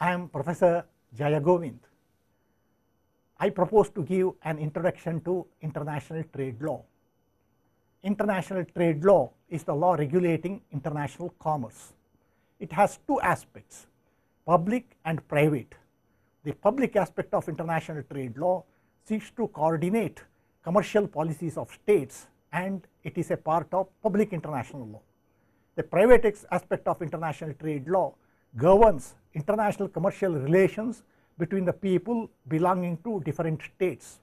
I am Professor Jayagovind. I propose to give an introduction to international trade law. International trade law is the law regulating international commerce. It has two aspects, public and private. The public aspect of international trade law seeks to coordinate commercial policies of states and it is a part of public international law. The private aspect of international trade law governs international commercial relations between the people belonging to different states.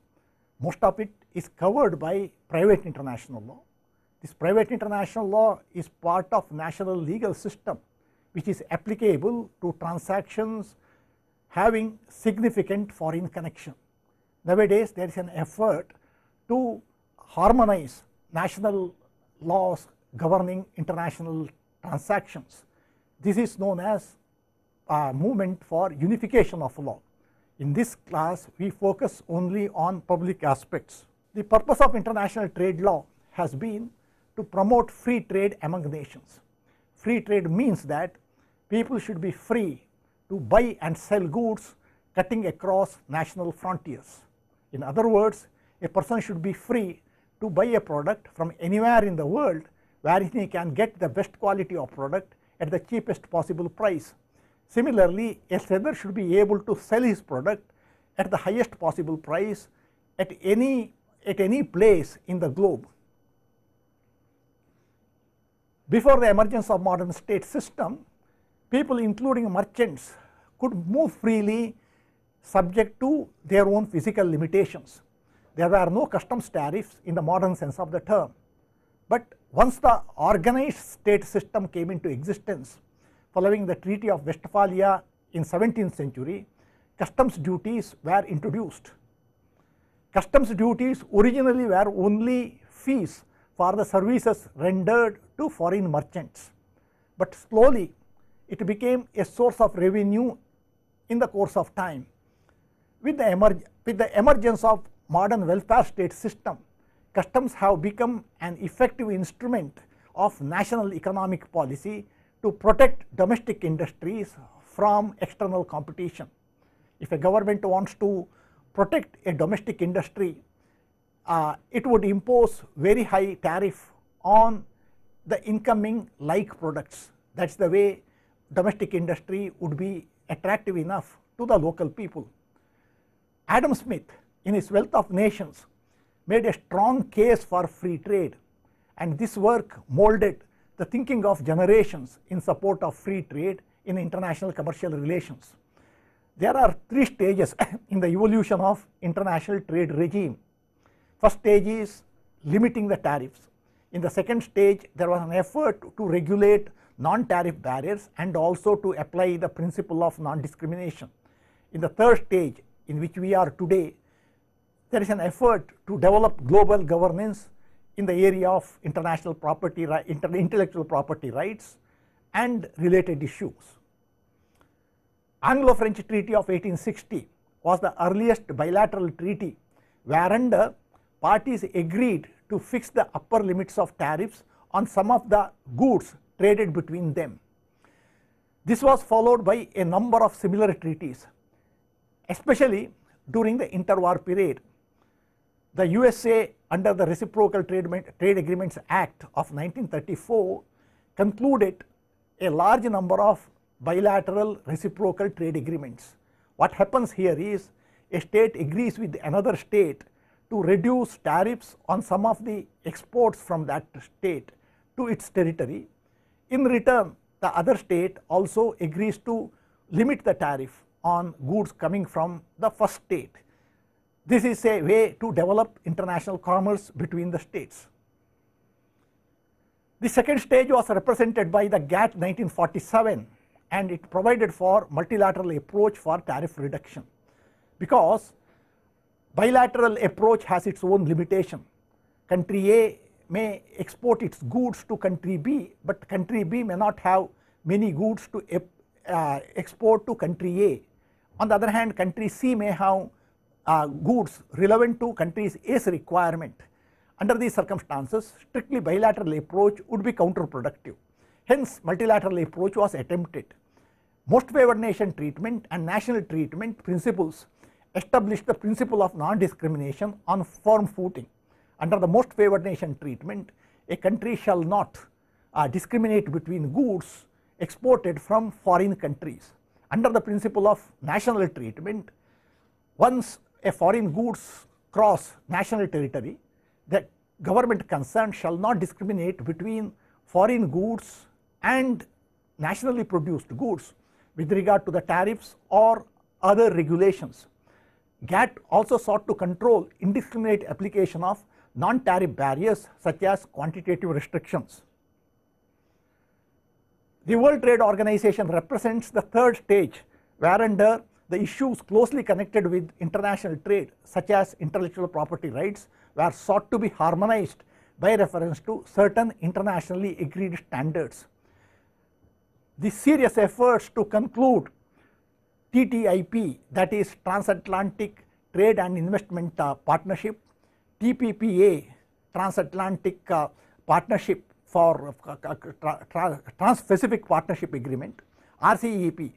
Most of it is covered by private international law. This private international law is part of national legal system which is applicable to transactions having significant foreign connection. Nowadays, there is an effort to harmonize national laws governing international transactions. This is known as uh, movement for unification of law. In this class, we focus only on public aspects. The purpose of international trade law has been to promote free trade among nations. Free trade means that people should be free to buy and sell goods cutting across national frontiers. In other words, a person should be free to buy a product from anywhere in the world where he can get the best quality of product at the cheapest possible price Similarly, a seller should be able to sell his product at the highest possible price at any, at any place in the globe. Before the emergence of modern state system, people including merchants could move freely subject to their own physical limitations. There were no customs tariffs in the modern sense of the term. But once the organized state system came into existence, following the Treaty of Westphalia in 17th century, customs duties were introduced. Customs duties originally were only fees for the services rendered to foreign merchants, but slowly it became a source of revenue in the course of time. With the, with the emergence of modern welfare state system, customs have become an effective instrument of national economic policy to protect domestic industries from external competition. If a government wants to protect a domestic industry, uh, it would impose very high tariff on the incoming like products. That is the way domestic industry would be attractive enough to the local people. Adam Smith in his Wealth of Nations made a strong case for free trade and this work molded the thinking of generations in support of free trade in international commercial relations. There are three stages in the evolution of international trade regime. First stage is limiting the tariffs. In the second stage, there was an effort to regulate non-tariff barriers and also to apply the principle of non-discrimination. In the third stage, in which we are today, there is an effort to develop global governance in the area of international property, intellectual property rights and related issues. Anglo-French Treaty of 1860 was the earliest bilateral treaty whereunder parties agreed to fix the upper limits of tariffs on some of the goods traded between them. This was followed by a number of similar treaties, especially during the interwar period. The USA under the Reciprocal Trade, Trade Agreements Act of 1934 concluded a large number of bilateral reciprocal trade agreements. What happens here is a state agrees with another state to reduce tariffs on some of the exports from that state to its territory. In return, the other state also agrees to limit the tariff on goods coming from the first state. This is a way to develop international commerce between the states. The second stage was represented by the GATT 1947 and it provided for multilateral approach for tariff reduction because bilateral approach has its own limitation. Country A may export its goods to country B, but country B may not have many goods to uh, export to country A. On the other hand, country C may have uh, goods relevant to countries is requirement. Under these circumstances, strictly bilateral approach would be counterproductive. Hence, multilateral approach was attempted. Most favored nation treatment and national treatment principles established the principle of non-discrimination on firm footing. Under the most favored nation treatment, a country shall not uh, discriminate between goods exported from foreign countries. Under the principle of national treatment, once a foreign goods cross national territory, the government concerned shall not discriminate between foreign goods and nationally produced goods with regard to the tariffs or other regulations. GATT also sought to control indiscriminate application of non-tariff barriers such as quantitative restrictions. The World Trade Organization represents the third stage whereunder the issues closely connected with international trade such as intellectual property rights were sought to be harmonized by reference to certain internationally agreed standards. The serious efforts to conclude TTIP that is Transatlantic Trade and Investment uh, Partnership, TPPA Transatlantic uh, Partnership for uh, uh, uh Trans-Pacific Partnership Agreement, RCEP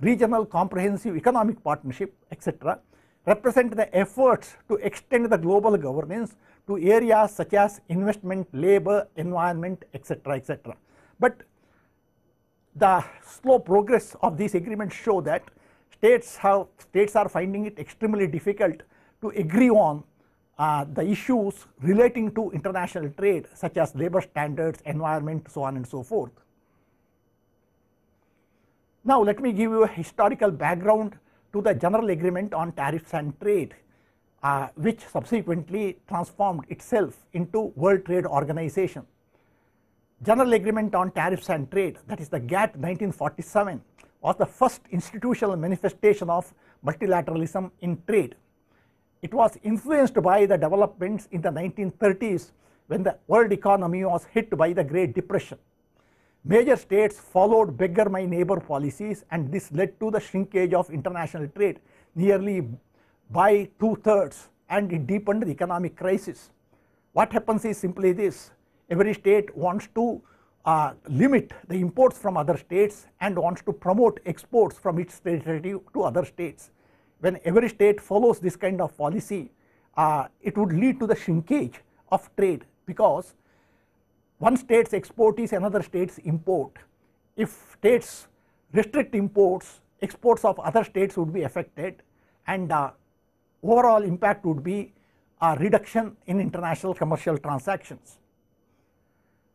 regional comprehensive economic partnership etc represent the efforts to extend the global governance to areas such as investment, labor, environment etc etc. But the slow progress of these agreements show that states have states are finding it extremely difficult to agree on uh, the issues relating to international trade such as labor standards, environment so on and so forth. Now let me give you a historical background to the general agreement on tariffs and trade uh, which subsequently transformed itself into World Trade Organization. General Agreement on Tariffs and Trade that is the GATT 1947 was the first institutional manifestation of multilateralism in trade. It was influenced by the developments in the 1930s when the world economy was hit by the Great Depression. Major states followed beggar my neighbor policies and this led to the shrinkage of international trade nearly by two-thirds and it deepened the economic crisis. What happens is simply this, every state wants to uh, limit the imports from other states and wants to promote exports from its territory to other states. When every state follows this kind of policy, uh, it would lead to the shrinkage of trade because one state's export is another state's import. If states restrict imports, exports of other states would be affected and uh, overall impact would be a reduction in international commercial transactions.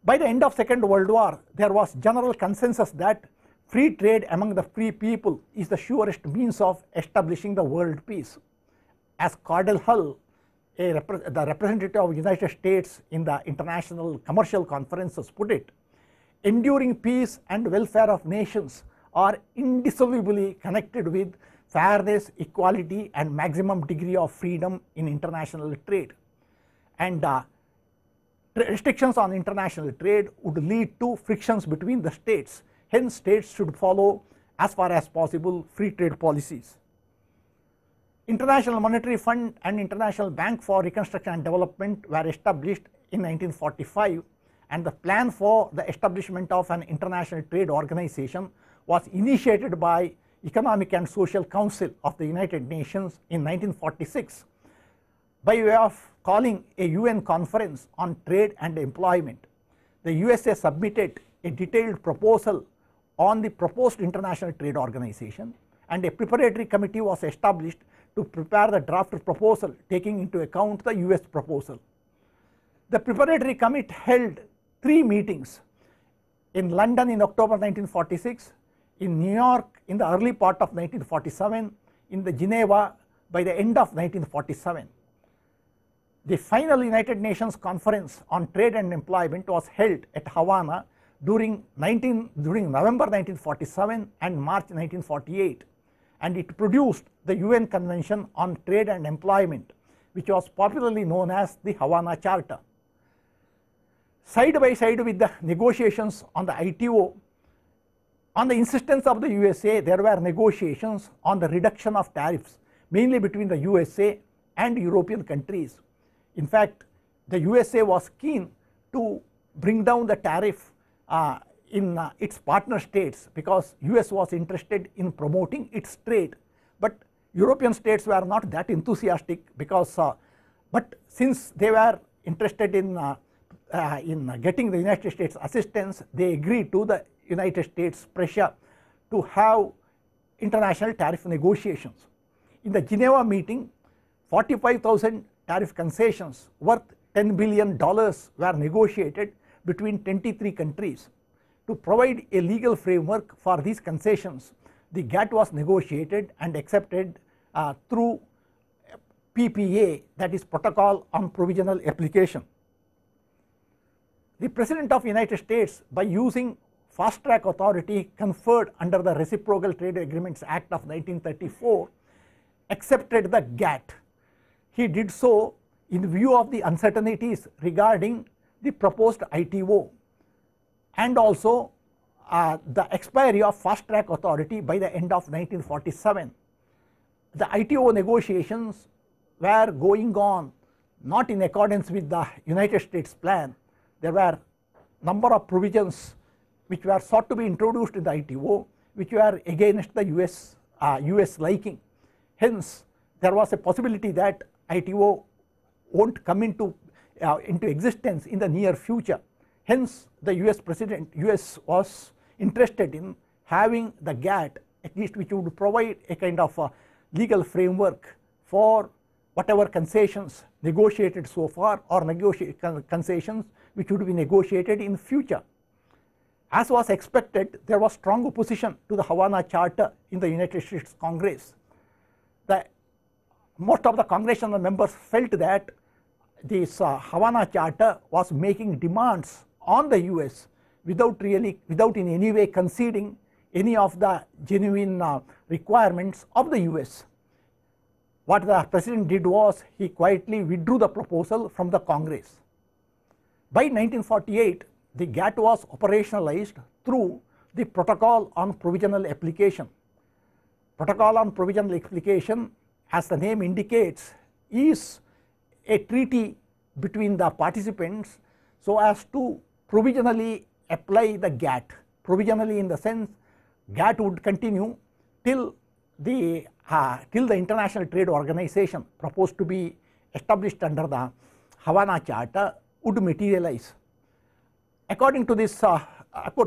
By the end of Second World War, there was general consensus that free trade among the free people is the surest means of establishing the world peace. As Cardell Hull the representative of United States in the international commercial conferences put it, enduring peace and welfare of nations are indissolubly connected with fairness, equality and maximum degree of freedom in international trade. And uh, restrictions on international trade would lead to frictions between the states. Hence, states should follow as far as possible free trade policies. International Monetary Fund and International Bank for Reconstruction and Development were established in 1945 and the plan for the establishment of an international trade organization was initiated by Economic and Social Council of the United Nations in 1946 by way of calling a UN conference on trade and employment. The USA submitted a detailed proposal on the proposed international trade organization and a preparatory committee was established to prepare the draft proposal taking into account the US proposal. The preparatory committee held three meetings in London in October 1946, in New York in the early part of 1947, in the Geneva by the end of 1947. The final United Nations Conference on Trade and Employment was held at Havana during, 19, during November 1947 and March 1948 and it produced the UN Convention on Trade and Employment, which was popularly known as the Havana Charter. Side by side with the negotiations on the ITO, on the insistence of the USA, there were negotiations on the reduction of tariffs, mainly between the USA and European countries. In fact, the USA was keen to bring down the tariff uh, in uh, its partner states because US was interested in promoting its trade but European states were not that enthusiastic because uh, but since they were interested in uh, uh, in getting the United States assistance they agreed to the United States pressure to have international tariff negotiations. In the Geneva meeting 45,000 tariff concessions worth 10 billion dollars were negotiated between 23 countries to provide a legal framework for these concessions. The GATT was negotiated and accepted uh, through PPA that is protocol on provisional application. The President of United States by using fast track authority conferred under the Reciprocal Trade Agreements Act of 1934 accepted the GATT. He did so in view of the uncertainties regarding the proposed ITO and also uh, the expiry of fast track authority by the end of 1947. The ITO negotiations were going on not in accordance with the United States plan. There were number of provisions which were sought to be introduced in the ITO which were against the US, uh, US liking. Hence, there was a possibility that ITO won't come into, uh, into existence in the near future. Hence, the US president, US was interested in having the GATT at least which would provide a kind of a legal framework for whatever concessions negotiated so far or concessions which would be negotiated in future. As was expected, there was strong opposition to the Havana Charter in the United States Congress. The, most of the congressional members felt that this uh, Havana Charter was making demands on the US without really without in any way conceding any of the genuine uh, requirements of the US. What the president did was he quietly withdrew the proposal from the Congress. By 1948 the GATT was operationalized through the protocol on provisional application. Protocol on provisional application as the name indicates is a treaty between the participants so as to provisionally apply the GATT. provisionally in the sense GATT would continue till the uh, till the International Trade Organization proposed to be established under the Havana Charter would materialize. According to this, uh,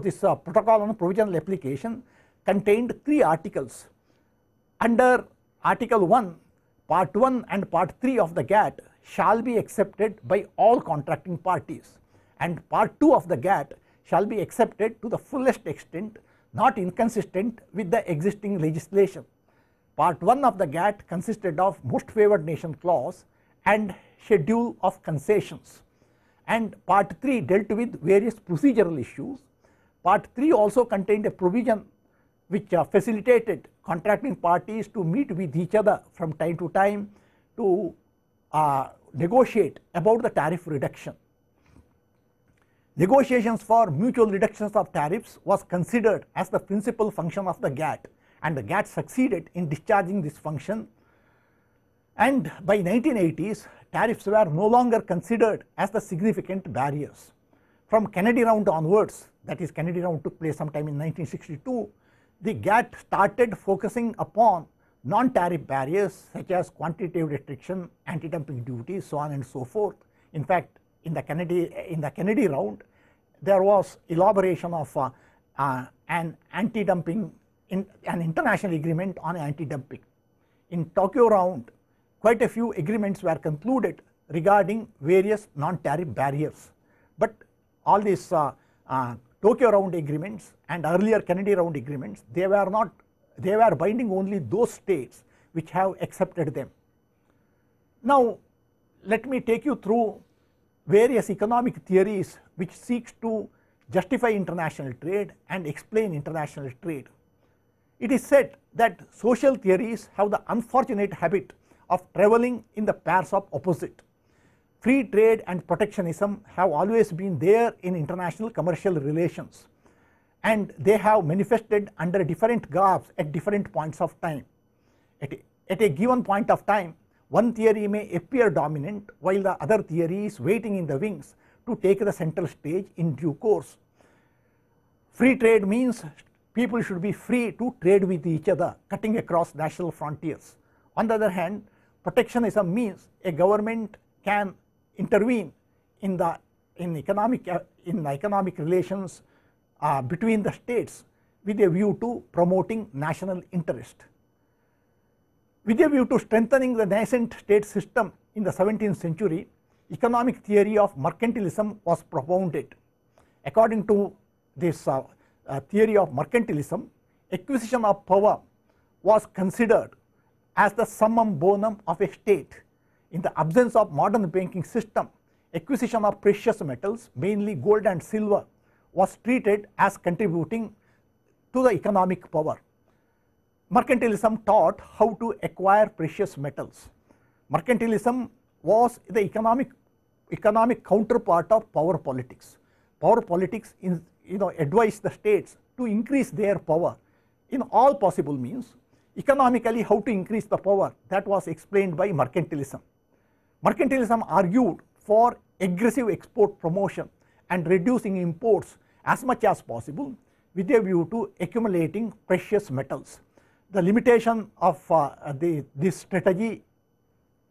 this uh, protocol on provisional application contained three articles. Under Article 1, Part 1 and Part 3 of the GATT shall be accepted by all contracting parties and part 2 of the GATT shall be accepted to the fullest extent not inconsistent with the existing legislation. Part 1 of the GATT consisted of most favored nation clause and schedule of concessions and part 3 dealt with various procedural issues. Part 3 also contained a provision which uh, facilitated contracting parties to meet with each other from time to time to uh, negotiate about the tariff reduction. Negotiations for mutual reductions of tariffs was considered as the principal function of the GATT and the GATT succeeded in discharging this function and by 1980s tariffs were no longer considered as the significant barriers. From Kennedy round onwards that is Kennedy round took place sometime in 1962 the GATT started focusing upon non-tariff barriers such as quantitative restriction, anti-dumping duties so on and so forth. In fact in the Kennedy, in the Kennedy round, there was elaboration of uh, uh, an anti-dumping, in, an international agreement on anti-dumping. In Tokyo round, quite a few agreements were concluded regarding various non-tariff barriers. But all these uh, uh Tokyo round agreements and earlier Kennedy round agreements, they were not, they were binding only those states which have accepted them. Now, let me take you through various economic theories which seeks to justify international trade and explain international trade. It is said that social theories have the unfortunate habit of traveling in the pairs of opposite. Free trade and protectionism have always been there in international commercial relations and they have manifested under different graphs at different points of time. At a, at a given point of time, one theory may appear dominant while the other theory is waiting in the wings to take the central stage in due course. Free trade means people should be free to trade with each other cutting across national frontiers. On the other hand, protectionism means a government can intervene in the in economic in economic relations uh, between the states with a view to promoting national interest. With a view to strengthening the nascent state system in the 17th century, economic theory of mercantilism was propounded. According to this uh, uh, theory of mercantilism, acquisition of power was considered as the summum bonum of a state. In the absence of modern banking system, acquisition of precious metals, mainly gold and silver, was treated as contributing to the economic power mercantilism taught how to acquire precious metals. Mercantilism was the economic, economic counterpart of power politics. Power politics in, you know, advised the states to increase their power in all possible means. Economically, how to increase the power, that was explained by mercantilism. Mercantilism argued for aggressive export promotion and reducing imports as much as possible with a view to accumulating precious metals the limitation of uh, the, this strategy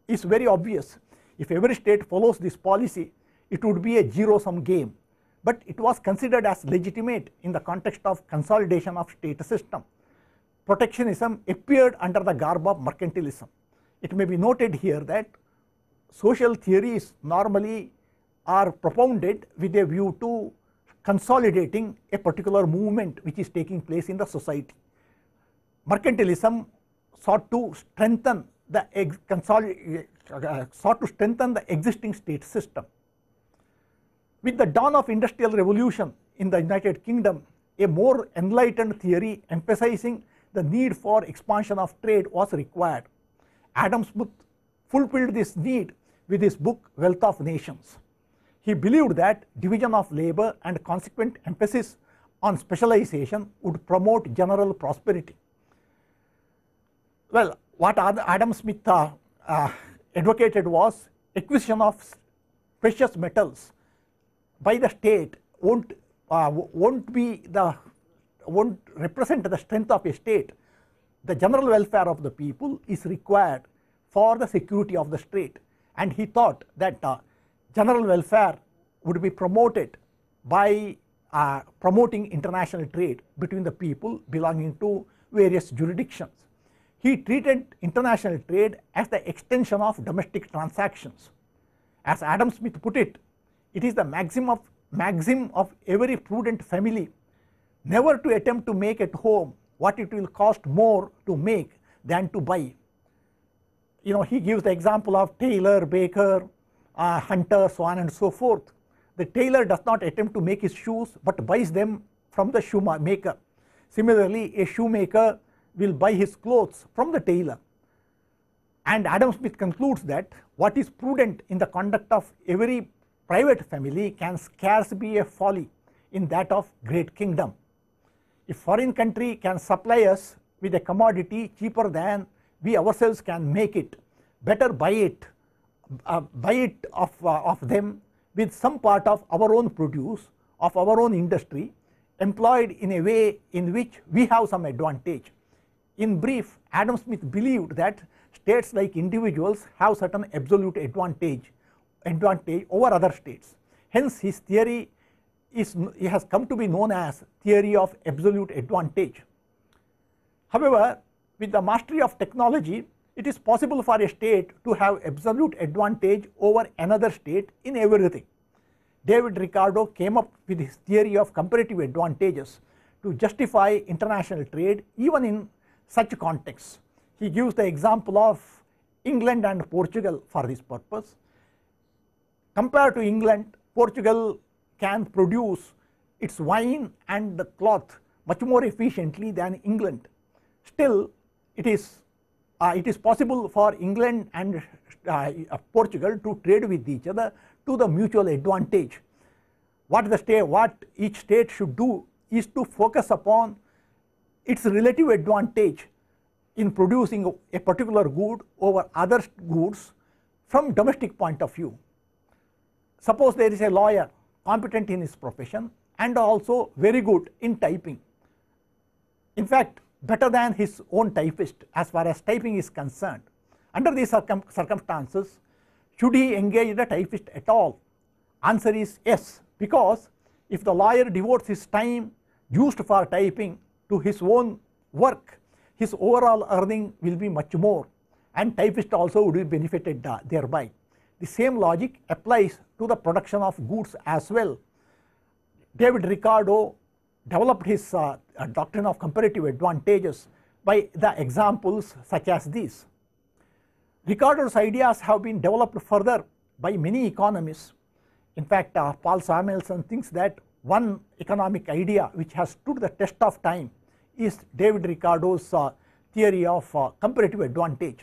is very obvious. If every state follows this policy, it would be a zero sum game, but it was considered as legitimate in the context of consolidation of state system. Protectionism appeared under the garb of mercantilism. It may be noted here that social theories normally are propounded with a view to consolidating a particular movement which is taking place in the society mercantilism sought to strengthen the uh, sought to strengthen the existing state system. With the dawn of industrial revolution in the United Kingdom, a more enlightened theory emphasizing the need for expansion of trade was required. Adam Smith fulfilled this need with his book Wealth of Nations. He believed that division of labor and consequent emphasis on specialization would promote general prosperity. Well, what Adam Smith uh, uh, advocated was acquisition of precious metals by the state won't uh, won't be the won't represent the strength of a state. The general welfare of the people is required for the security of the state, and he thought that uh, general welfare would be promoted by uh, promoting international trade between the people belonging to various jurisdictions he treated international trade as the extension of domestic transactions. As Adam Smith put it, it is the maxim of, maxim of every prudent family never to attempt to make at home what it will cost more to make than to buy. You know, he gives the example of tailor, baker, uh, hunter, so on and so forth. The tailor does not attempt to make his shoes but buys them from the shoemaker. Similarly, a shoemaker will buy his clothes from the tailor. And Adam Smith concludes that what is prudent in the conduct of every private family can scarce be a folly in that of great kingdom. If foreign country can supply us with a commodity cheaper than we ourselves can make it, better buy it, uh, buy it of, uh, of them with some part of our own produce, of our own industry employed in a way in which we have some advantage in brief, Adam Smith believed that states like individuals have certain absolute advantage, advantage over other states. Hence, his theory is, he has come to be known as theory of absolute advantage. However, with the mastery of technology, it is possible for a state to have absolute advantage over another state in everything. David Ricardo came up with his theory of comparative advantages to justify international trade even in such context, He gives the example of England and Portugal for this purpose. Compared to England, Portugal can produce its wine and the cloth much more efficiently than England. Still, it is, uh, it is possible for England and uh, Portugal to trade with each other to the mutual advantage. What, the state, what each state should do is to focus upon its relative advantage in producing a particular good over other goods from domestic point of view. Suppose there is a lawyer competent in his profession and also very good in typing. In fact, better than his own typist as far as typing is concerned. Under these circum circumstances, should he engage the typist at all? Answer is yes, because if the lawyer devotes his time used for typing to his own work, his overall earning will be much more and typist also would be benefited thereby. The same logic applies to the production of goods as well. David Ricardo developed his uh, uh, doctrine of comparative advantages by the examples such as these. Ricardo's ideas have been developed further by many economists. In fact, uh, Paul Samuelson thinks that one economic idea which has stood the test of time is David Ricardo's uh, theory of uh, comparative advantage.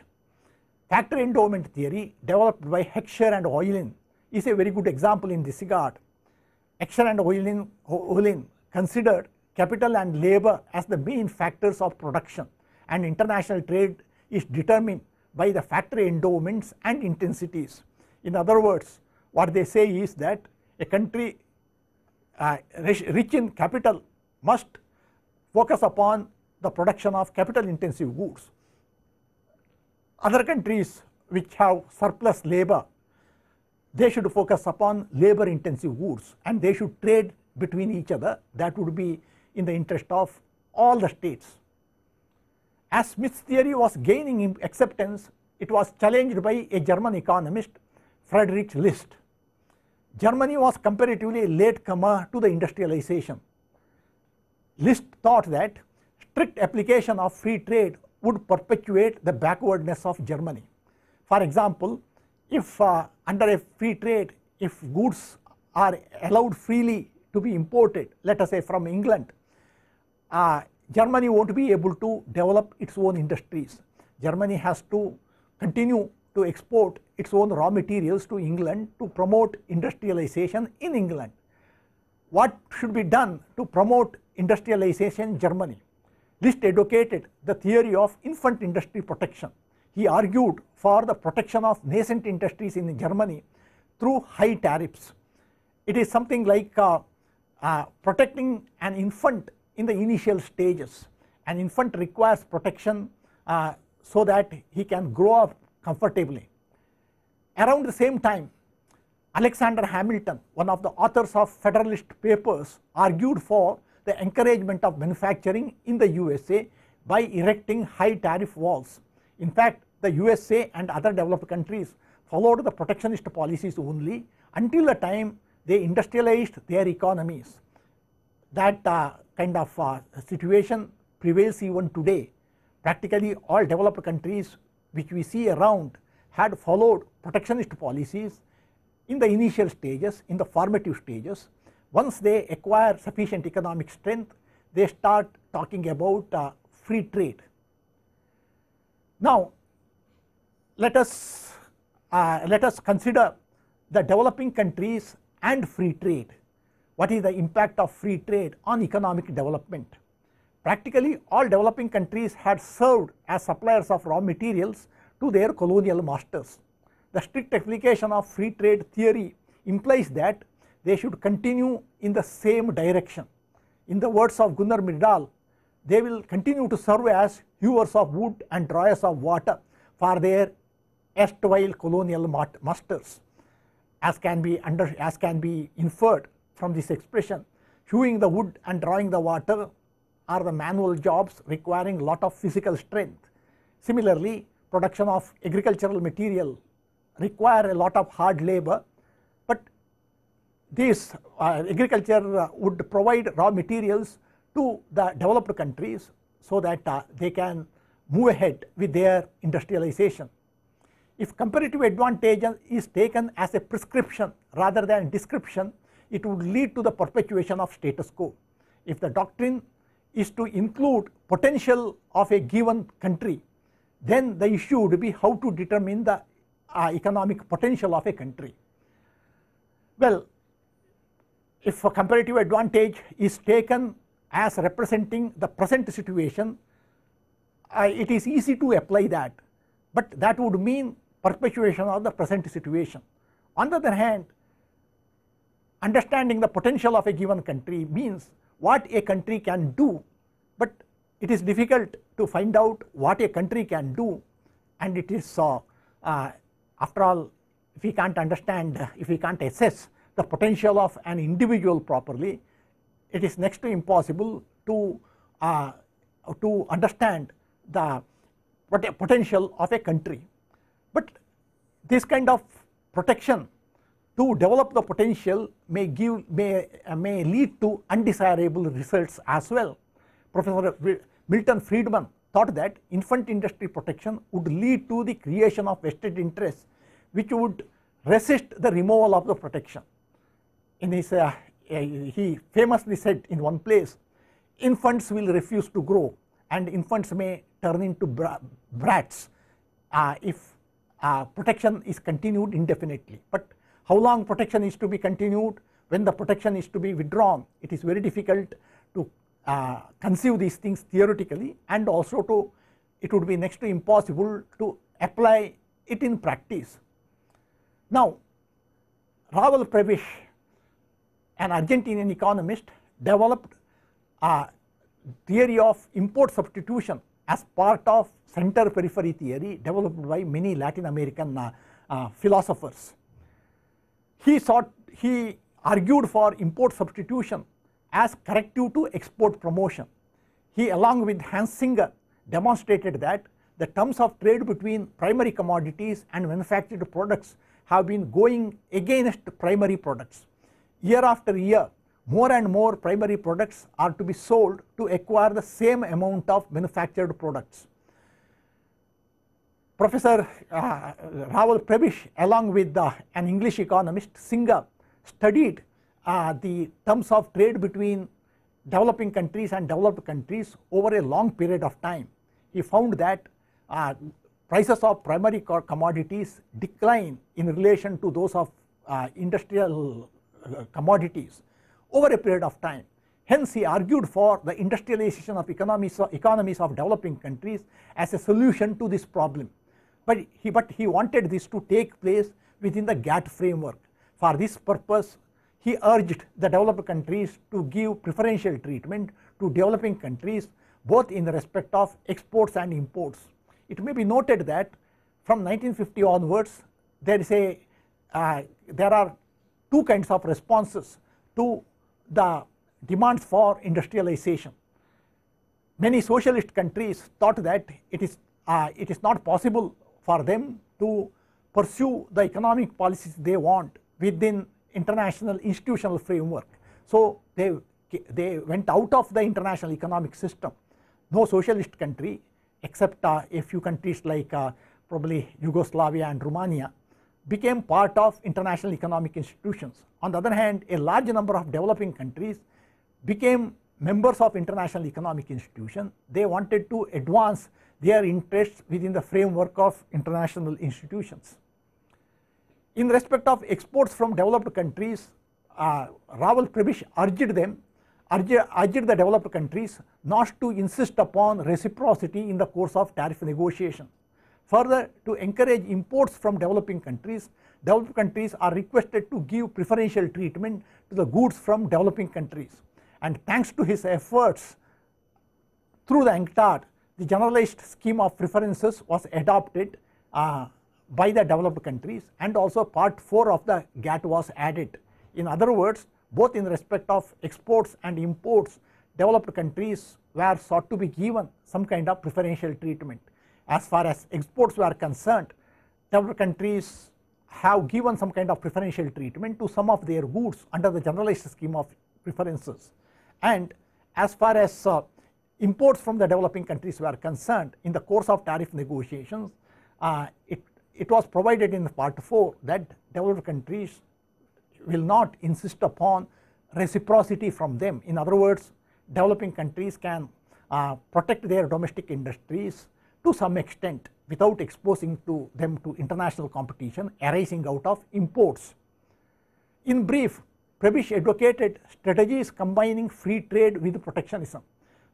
Factor endowment theory developed by Heckscher and Olin, is a very good example in this regard. Heckscher and Oilin, considered capital and labor as the main factors of production and international trade is determined by the factor endowments and intensities. In other words, what they say is that a country uh, rich in capital must focus upon the production of capital intensive goods. Other countries which have surplus labor, they should focus upon labor intensive goods and they should trade between each other. That would be in the interest of all the states. As Smith's theory was gaining acceptance, it was challenged by a German economist, Friedrich List. Germany was comparatively late comer to the industrialization. List thought that strict application of free trade would perpetuate the backwardness of Germany. For example, if uh, under a free trade, if goods are allowed freely to be imported, let us say from England, uh, Germany won't be able to develop its own industries. Germany has to continue to export its own raw materials to England to promote industrialization in England what should be done to promote industrialization in Germany. List advocated the theory of infant industry protection. He argued for the protection of nascent industries in Germany through high tariffs. It is something like uh, uh, protecting an infant in the initial stages. An infant requires protection uh, so that he can grow up comfortably. Around the same time, Alexander Hamilton, one of the authors of Federalist Papers, argued for the encouragement of manufacturing in the USA by erecting high tariff walls. In fact, the USA and other developed countries followed the protectionist policies only until the time they industrialized their economies. That uh, kind of uh, situation prevails even today. Practically all developed countries which we see around had followed protectionist policies in the initial stages, in the formative stages, once they acquire sufficient economic strength, they start talking about uh, free trade. Now, let us, uh, let us consider the developing countries and free trade. What is the impact of free trade on economic development? Practically all developing countries had served as suppliers of raw materials to their colonial masters the strict application of free trade theory implies that they should continue in the same direction. In the words of Gunnar Myrdal, they will continue to serve as hewers of wood and drawers of water for their erstwhile colonial masters. As can be under, as can be inferred from this expression, hewing the wood and drawing the water are the manual jobs requiring lot of physical strength. Similarly, production of agricultural material require a lot of hard labor, but this uh, agriculture uh, would provide raw materials to the developed countries so that uh, they can move ahead with their industrialization. If comparative advantage is taken as a prescription rather than description, it would lead to the perpetuation of status quo. If the doctrine is to include potential of a given country, then the issue would be how to determine the uh, economic potential of a country. Well, if a comparative advantage is taken as representing the present situation, uh, it is easy to apply that, but that would mean perpetuation of the present situation. On the other hand, understanding the potential of a given country means what a country can do, but it is difficult to find out what a country can do and it is uh, uh, after all, if we can't understand, if we can't assess the potential of an individual properly, it is next to impossible to, uh, to understand the potential of a country. But this kind of protection to develop the potential may give may, uh, may lead to undesirable results as well. Professor Milton Friedman thought that infant industry protection would lead to the creation of vested interests which would resist the removal of the protection. In his, uh, he famously said in one place, infants will refuse to grow and infants may turn into bra brats uh, if uh, protection is continued indefinitely. But how long protection is to be continued, when the protection is to be withdrawn, it is very difficult to uh, conceive these things theoretically and also to it would be next to impossible to apply it in practice. Now Raval Prebisch an Argentinian economist developed a theory of import substitution as part of center periphery theory developed by many Latin American uh, uh, philosophers. He sought, he argued for import substitution as corrective to export promotion. He along with Hans Singer demonstrated that the terms of trade between primary commodities and manufactured products have been going against primary products. Year after year, more and more primary products are to be sold to acquire the same amount of manufactured products. Professor uh, Raoul Prebisch along with uh, an English economist Singer studied uh, the terms of trade between developing countries and developed countries over a long period of time. He found that uh, prices of primary commodities decline in relation to those of uh, industrial uh, commodities over a period of time. Hence, he argued for the industrialization of economies, economies of developing countries as a solution to this problem. But he, but he wanted this to take place within the GATT framework. For this purpose, he urged the developed countries to give preferential treatment to developing countries both in respect of exports and imports. It may be noted that from 1950 onwards there is a uh, there are two kinds of responses to the demands for industrialization. Many socialist countries thought that it is uh, it is not possible for them to pursue the economic policies they want within international institutional framework. So they, they went out of the international economic system. No socialist country except uh, a few countries like uh, probably Yugoslavia and Romania became part of international economic institutions. On the other hand, a large number of developing countries became members of international economic institutions. They wanted to advance their interests within the framework of international institutions in respect of exports from developed countries, uh, Raval Prebisch urged them, urged, urged the developed countries not to insist upon reciprocity in the course of tariff negotiations. Further, to encourage imports from developing countries, developed countries are requested to give preferential treatment to the goods from developing countries. And thanks to his efforts through the UNCTAD, the generalized scheme of preferences was adopted uh, by the developed countries and also part 4 of the GATT was added. In other words, both in respect of exports and imports, developed countries were sought to be given some kind of preferential treatment. As far as exports were concerned, developed countries have given some kind of preferential treatment to some of their goods under the generalized scheme of preferences. And as far as uh, imports from the developing countries were concerned, in the course of tariff negotiations, uh, it it was provided in part 4 that developed countries will not insist upon reciprocity from them. In other words, developing countries can uh, protect their domestic industries to some extent without exposing to them to international competition arising out of imports. In brief, Prebisch advocated strategies combining free trade with protectionism.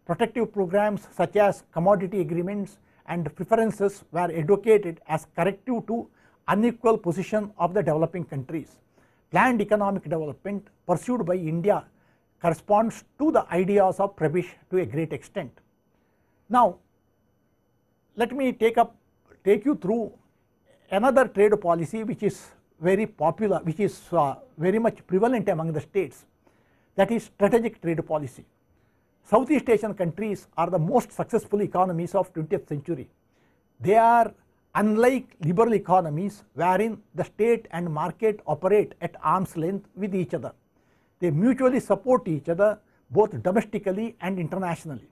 Protective programs such as commodity agreements and preferences were advocated as corrective to unequal position of the developing countries. Planned economic development pursued by India corresponds to the ideas of Prebisch to a great extent. Now, let me take up take you through another trade policy which is very popular, which is uh, very much prevalent among the states that is strategic trade policy. Southeast Asian countries are the most successful economies of 20th century. They are unlike liberal economies wherein the state and market operate at arm's length with each other. They mutually support each other both domestically and internationally.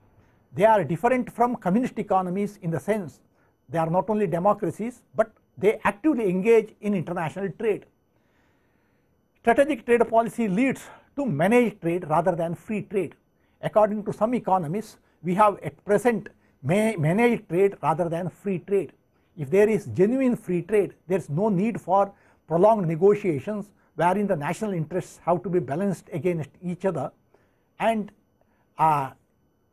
They are different from communist economies in the sense they are not only democracies but they actively engage in international trade. Strategic trade policy leads to managed trade rather than free trade. According to some economists, we have at present managed trade rather than free trade. If there is genuine free trade, there is no need for prolonged negotiations wherein the national interests have to be balanced against each other and uh,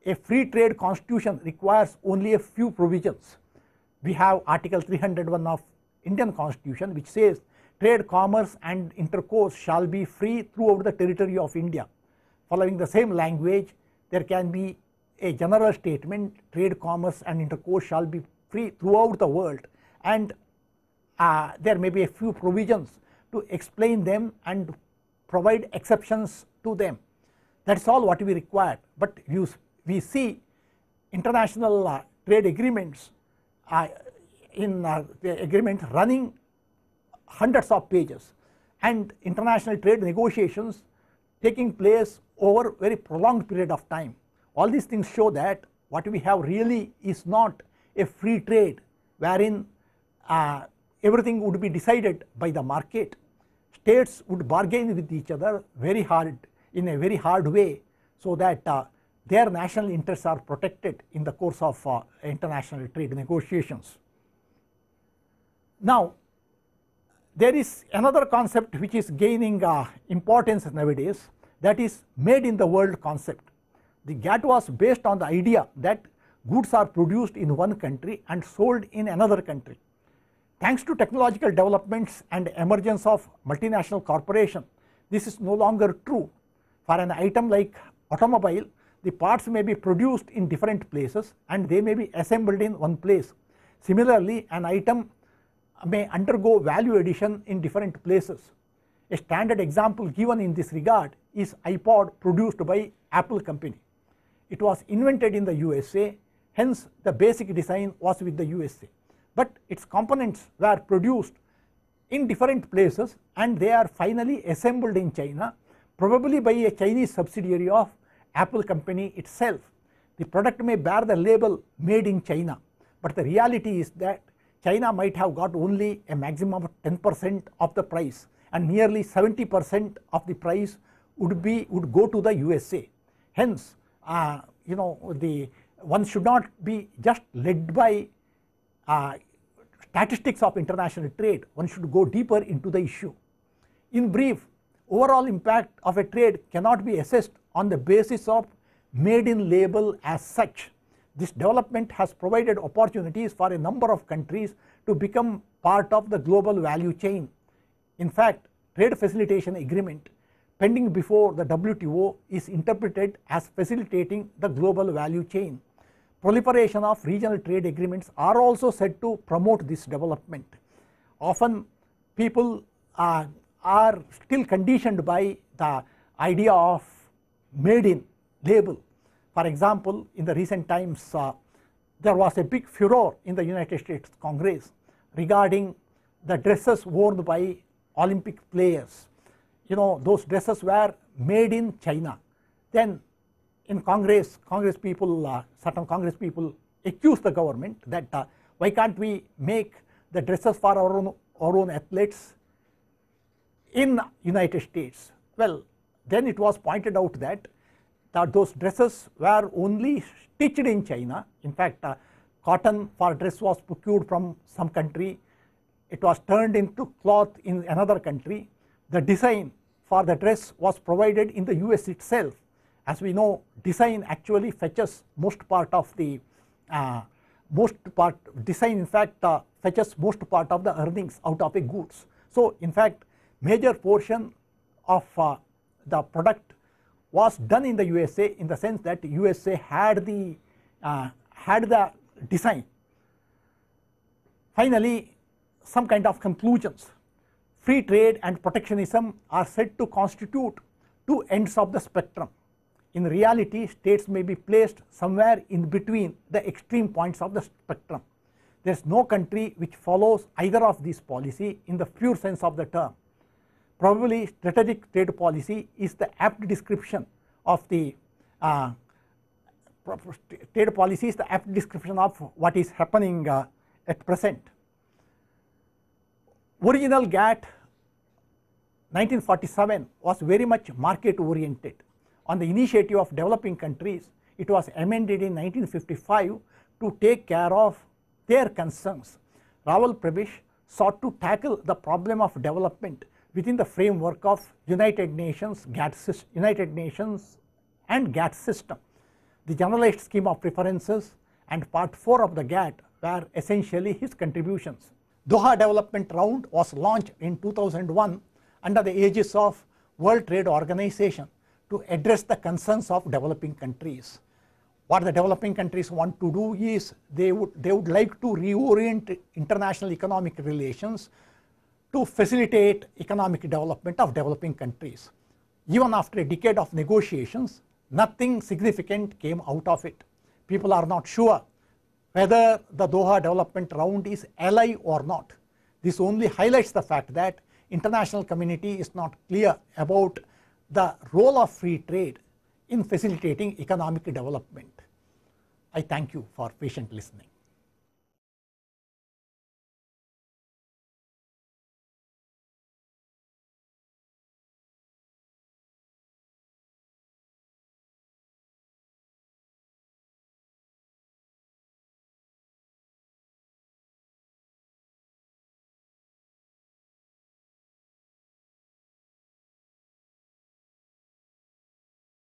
a free trade constitution requires only a few provisions. We have article 301 of Indian constitution which says trade, commerce and intercourse shall be free throughout the territory of India. Following the same language, there can be a general statement trade commerce and intercourse shall be free throughout the world and uh, there may be a few provisions to explain them and provide exceptions to them that is all what we require but you, we see international uh, trade agreements uh, in uh, the agreement running hundreds of pages and international trade negotiations taking place over very prolonged period of time. All these things show that what we have really is not a free trade wherein uh, everything would be decided by the market. States would bargain with each other very hard in a very hard way so that uh, their national interests are protected in the course of uh, international trade negotiations. Now, there is another concept which is gaining uh, importance nowadays that is made in the world concept. The GATT was based on the idea that goods are produced in one country and sold in another country. Thanks to technological developments and emergence of multinational corporation, this is no longer true. For an item like automobile, the parts may be produced in different places and they may be assembled in one place. Similarly, an item may undergo value addition in different places. A standard example given in this regard is iPod produced by Apple company. It was invented in the USA, hence the basic design was with the USA. But its components were produced in different places and they are finally assembled in China, probably by a Chinese subsidiary of Apple company itself. The product may bear the label made in China, but the reality is that China might have got only a maximum of 10% of the price and nearly 70% of the price would be would go to the USA. Hence, uh, you know the one should not be just led by uh, statistics of international trade. One should go deeper into the issue. In brief, overall impact of a trade cannot be assessed on the basis of made in label as such this development has provided opportunities for a number of countries to become part of the global value chain. In fact, trade facilitation agreement pending before the WTO is interpreted as facilitating the global value chain. Proliferation of regional trade agreements are also said to promote this development. Often people uh, are still conditioned by the idea of made in label for example, in the recent times, uh, there was a big furor in the United States Congress regarding the dresses worn by Olympic players. You know, those dresses were made in China. Then in Congress, Congress people, uh, certain Congress people accused the government that uh, why can't we make the dresses for our own, our own athletes in United States? Well, then it was pointed out that that those dresses were only stitched in China. In fact, uh, cotton for dress was procured from some country. It was turned into cloth in another country. The design for the dress was provided in the US itself. As we know, design actually fetches most part of the uh, most part design in fact uh, fetches most part of the earnings out of a goods. So in fact major portion of uh, the product was done in the USA in the sense that USA had the uh, had the design. Finally, some kind of conclusions. Free trade and protectionism are said to constitute two ends of the spectrum. In reality, states may be placed somewhere in between the extreme points of the spectrum. There is no country which follows either of these policy in the pure sense of the term probably strategic trade policy is the apt description of the uh, trade policy is the apt description of what is happening uh, at present. Original GATT 1947 was very much market oriented. On the initiative of developing countries, it was amended in 1955 to take care of their concerns. Rawal Prabish sought to tackle the problem of development within the framework of United Nations GATT United Nations and GATT system. The generalized scheme of preferences and part 4 of the GATT were essentially his contributions. Doha development round was launched in 2001 under the aegis of World Trade Organization to address the concerns of developing countries. What the developing countries want to do is they would, they would like to reorient international economic relations to facilitate economic development of developing countries. Even after a decade of negotiations, nothing significant came out of it. People are not sure whether the Doha development round is ally or not. This only highlights the fact that international community is not clear about the role of free trade in facilitating economic development. I thank you for patient listening.